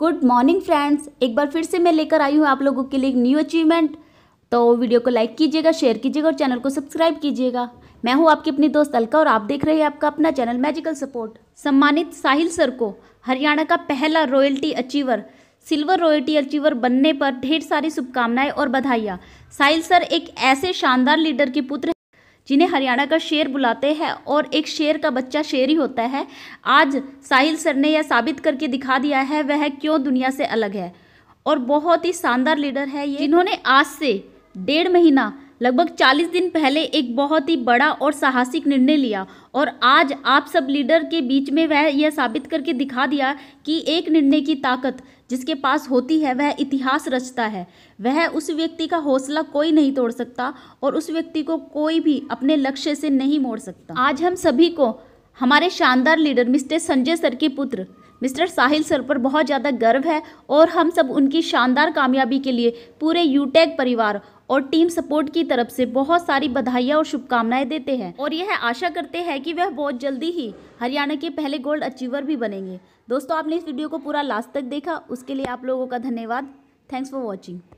good morning friends एक बार फिर से मैं लेकर आई हूँ आप लोगों के लिए एक न्यू अचीवमेंट तो वीडियो को लाइक कीजिएगा शेयर कीजिएगा और चैनल को सब्सक्राइब कीजिएगा मैं हूँ आपकी अपनी दोस्त अलका और आप देख रहे हैं आपका अपना चैनल मैजिकल सपोर्ट सम्मानित साहिल सर को हरियाणा का पहला royalty achiever silver royalty achiever बनने पर ढेर सारी शुभकामनाएं और बधाइयाँ साहिल सर एक ऐसे शानदार लीडर के पुत्र जिन्हें हरियाणा का शेर बुलाते हैं और एक शेर का बच्चा शेर ही होता है आज साहिल सर ने यह साबित करके दिखा दिया है वह क्यों दुनिया से अलग है और बहुत ही शानदार लीडर है ये इन्होंने आज से डेढ़ महीना लगभग 40 दिन पहले एक बहुत ही बड़ा और साहसिक निर्णय लिया और आज आप सब लीडर के बीच में वह यह साबित करके दिखा दिया कि एक निर्णय की ताकत जिसके पास होती है वह इतिहास रचता है वह उस व्यक्ति का हौसला कोई नहीं तोड़ सकता और उस व्यक्ति को कोई भी अपने लक्ष्य से नहीं मोड़ सकता आज हम सभी को हमारे शानदार लीडर मिस्टर संजय सर के पुत्र मिस्टर साहिल सर पर बहुत ज़्यादा गर्व है और हम सब उनकी शानदार कामयाबी के लिए पूरे यूटेक e परिवार और टीम सपोर्ट की तरफ से बहुत सारी बधाइयाँ और शुभकामनाएं देते हैं और यह आशा करते हैं कि वह बहुत जल्दी ही हरियाणा के पहले गोल्ड अचीवर भी बनेंगे दोस्तों आपने इस वीडियो को पूरा लास्ट तक देखा उसके लिए आप लोगों का धन्यवाद थैंक्स फॉर वॉचिंग